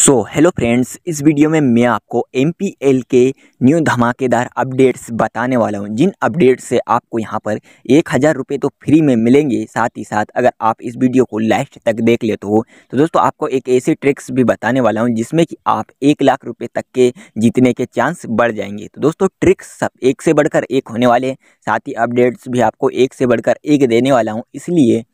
सो hello friends इस video में मैं आपको एम के न्यू धमाकेदार अपडेट्स बताने वाला हूं जिन अपडेट्स से आपको यहां पर एक हज़ार रुपये तो फ्री में मिलेंगे साथ ही साथ अगर आप इस वीडियो को लास्ट तक देख लेते हो तो दोस्तों आपको एक ऐसे ट्रिक्स भी बताने वाला हूं जिसमें कि आप एक लाख रुपये तक के जीतने के चांस बढ़ जाएंगे तो दोस्तों ट्रिक्स सब एक से बढ़कर एक होने वाले साथ ही अपडेट्स भी आपको एक से बढ़कर एक देने वाला हूँ इसलिए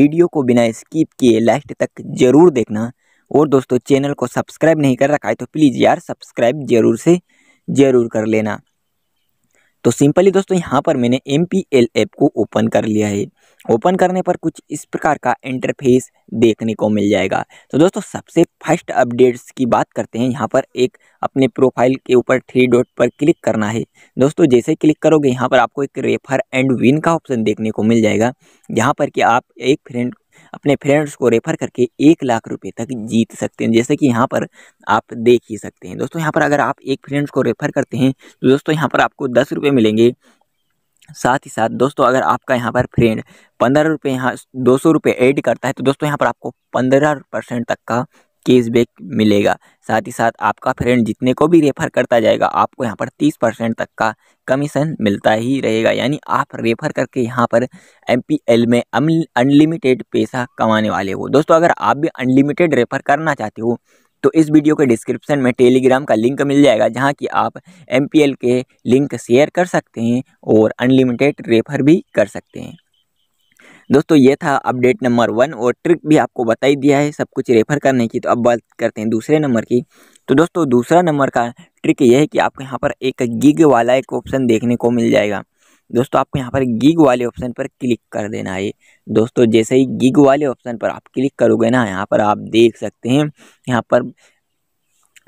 वीडियो को बिना स्किप किए लास्ट तक ज़रूर देखना और दोस्तों चैनल को सब्सक्राइब नहीं कर रखा है तो प्लीज़ यार सब्सक्राइब जरूर से ज़रूर कर लेना तो सिंपली दोस्तों यहाँ पर मैंने एम पी एल ऐप को ओपन कर लिया है ओपन करने पर कुछ इस प्रकार का इंटरफेस देखने को मिल जाएगा तो दोस्तों सबसे फर्स्ट अपडेट्स की बात करते हैं यहाँ पर एक अपने प्रोफाइल के ऊपर थ्री डॉट पर क्लिक करना है दोस्तों जैसे क्लिक करोगे यहाँ पर आपको एक रेफर एंड विन का ऑप्शन देखने को मिल जाएगा यहाँ पर कि आप एक फ्रेंड अपने फ्रेंड्स को रेफर करके एक लाख रुपए तक जीत सकते हैं जैसे कि यहाँ पर आप देख ही सकते हैं दोस्तों यहाँ पर अगर आप एक फ्रेंड्स को रेफर करते हैं तो दोस्तों यहाँ पर आपको दस रुपये मिलेंगे साथ ही साथ दोस्तों अगर आपका यहाँ पर फ्रेंड पंद्रह रुपये यहाँ दो सौ रुपये ऐड करता है तो दोस्तों यहाँ पर आपको पंद्रह परसेंट तक का कैशबैक मिलेगा साथ ही साथ आपका फ्रेंड जितने को भी रेफ़र करता जाएगा आपको यहाँ पर तीस परसेंट तक का कमीशन मिलता ही रहेगा यानी आप रेफ़र करके यहाँ पर एम में अनलिमिटेड पैसा कमाने वाले हो दोस्तों अगर आप भी अनलिमिटेड रेफ़र करना चाहते हो तो इस वीडियो के डिस्क्रिप्शन में टेलीग्राम का लिंक मिल जाएगा जहाँ की आप एम के लिंक शेयर कर सकते हैं और अनलिमिटेड रेफ़र भी कर सकते हैं दोस्तों ये था अपडेट नंबर वन और ट्रिक भी आपको बता ही दिया है सब कुछ रेफर करने की तो अब बात करते हैं दूसरे नंबर की तो दोस्तों दूसरा नंबर का ट्रिक यह है कि आपको यहाँ पर एक गिग वाला एक ऑप्शन देखने को मिल जाएगा दोस्तों आपको यहाँ पर गिग वाले ऑप्शन पर क्लिक कर देना है दोस्तों जैसे ही गिग वाले ऑप्शन पर आप क्लिक करोगे ना यहाँ पर आप देख सकते हैं यहाँ पर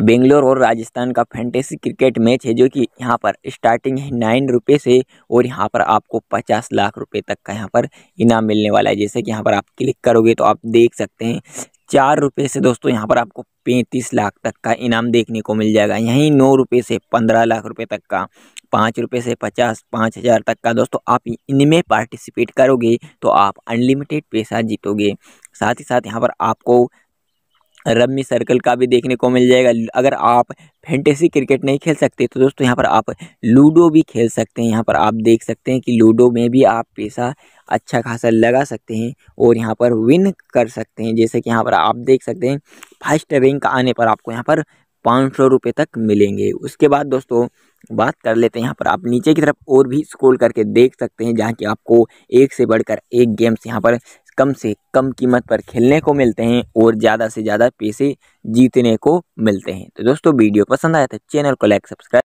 बेंगलोर और राजस्थान का फैंटेसी क्रिकेट मैच है जो कि यहाँ पर स्टार्टिंग है नाइन रुपये से और यहाँ पर आपको पचास लाख रुपए तक का यहाँ पर इनाम मिलने वाला है जैसे कि यहाँ पर आप क्लिक करोगे तो आप देख सकते हैं चार रुपये से दोस्तों यहाँ पर आपको पैंतीस लाख तक का इनाम देखने को मिल जाएगा यहीं नौ रुपये से पंद्रह लाख रुपये तक का पाँच रुपये से पचास पाँच हज़ार तक का दोस्तों आप इनमें पार्टिसिपेट करोगे तो आप अनलिमिटेड पैसा जीतोगे साथ ही साथ यहाँ पर आपको रम्मी सर्कल का भी देखने को मिल जाएगा अगर आप फैंटेसी क्रिकेट नहीं खेल सकते तो दोस्तों यहाँ पर आप लूडो भी खेल सकते हैं यहाँ पर आप देख सकते हैं कि लूडो में भी आप पैसा अच्छा खासा लगा सकते हैं और यहाँ पर विन कर सकते हैं जैसे कि यहाँ पर आप देख सकते हैं फर्स्ट रैंक आने पर आपको यहाँ पर पाँच सौ रुपये तक मिलेंगे उसके बाद दोस्तों बात कर लेते हैं यहाँ पर आप नीचे की तरफ और भी स्क्रॉल करके देख सकते हैं जहाँ कि आपको एक से बढ़कर एक गेम्स यहाँ पर कम से कम कीमत पर खेलने को मिलते हैं और ज़्यादा से ज़्यादा पैसे जीतने को मिलते हैं तो दोस्तों वीडियो पसंद आया तो चैनल को लाइक सब्सक्राइब